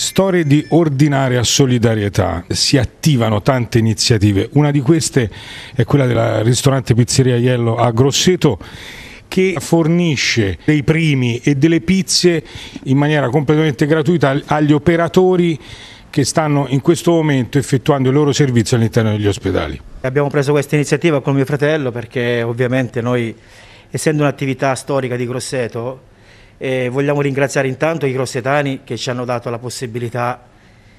Storie di ordinaria solidarietà. Si attivano tante iniziative. Una di queste è quella del ristorante Pizzeria Iello a Grosseto che fornisce dei primi e delle pizze in maniera completamente gratuita agli operatori che stanno in questo momento effettuando il loro servizio all'interno degli ospedali. Abbiamo preso questa iniziativa con mio fratello perché ovviamente noi, essendo un'attività storica di Grosseto, eh, vogliamo ringraziare intanto i grossetani che ci hanno dato la possibilità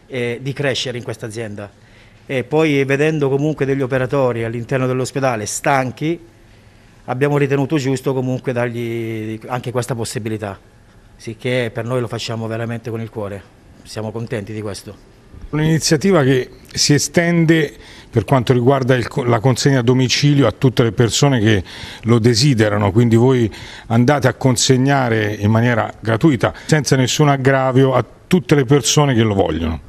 eh, di crescere in questa azienda. E poi vedendo comunque degli operatori all'interno dell'ospedale stanchi, abbiamo ritenuto giusto comunque dargli anche questa possibilità. Sicché per noi lo facciamo veramente con il cuore, siamo contenti di questo. Un'iniziativa che si estende per quanto riguarda il, la consegna a domicilio a tutte le persone che lo desiderano, quindi voi andate a consegnare in maniera gratuita, senza nessun aggravio, a tutte le persone che lo vogliono.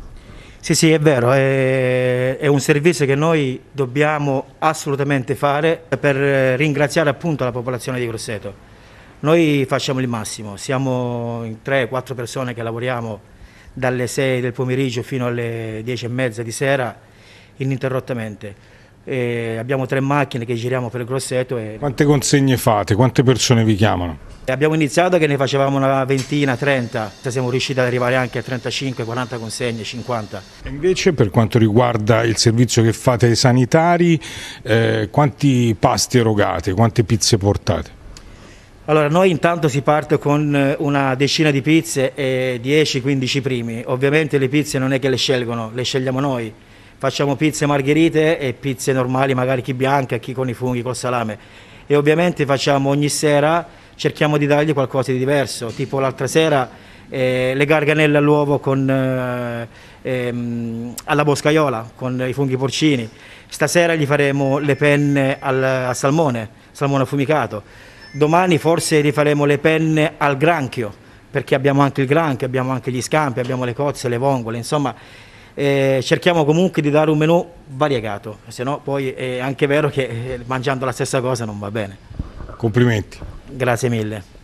Sì, sì, è vero, è, è un servizio che noi dobbiamo assolutamente fare per ringraziare appunto la popolazione di Grosseto. Noi facciamo il massimo, siamo in 3-4 persone che lavoriamo dalle 6 del pomeriggio fino alle 10 e mezza di sera ininterrottamente. E abbiamo tre macchine che giriamo per il Grosseto. E... Quante consegne fate? Quante persone vi chiamano? E abbiamo iniziato che ne facevamo una ventina, trenta, cioè, siamo riusciti ad arrivare anche a 35, 40 consegne, 50. E invece per quanto riguarda il servizio che fate ai sanitari, eh, quanti pasti erogate, quante pizze portate? Allora, noi intanto si parte con eh, una decina di pizze e 10-15 primi. Ovviamente le pizze non è che le scelgono, le scegliamo noi. Facciamo pizze margherite e pizze normali, magari chi bianca, chi con i funghi, col salame. E ovviamente facciamo ogni sera, cerchiamo di dargli qualcosa di diverso. Tipo l'altra sera eh, le garganelle all'uovo con, eh, ehm, alla boscaiola con i funghi porcini. Stasera gli faremo le penne al, al salmone, salmone affumicato domani forse rifaremo le penne al granchio, perché abbiamo anche il granchio, abbiamo anche gli scampi, abbiamo le cozze, le vongole, insomma eh, cerchiamo comunque di dare un menù variegato, se no poi è anche vero che eh, mangiando la stessa cosa non va bene. Complimenti. Grazie mille.